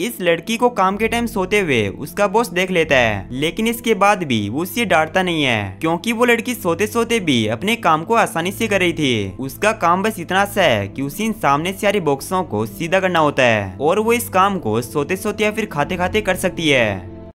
इस लड़की को काम के टाइम सोते हुए उसका बॉस देख लेता है लेकिन इसके बाद भी वो उससे डांटता नहीं है क्योंकि वो लड़की सोते सोते भी अपने काम को आसानी से कर रही थी उसका काम बस इतना सा है कि उसे इन सामने से आ रही बॉक्सों को सीधा करना होता है और वो इस काम को सोते सोते या फिर खाते खाते कर सकती है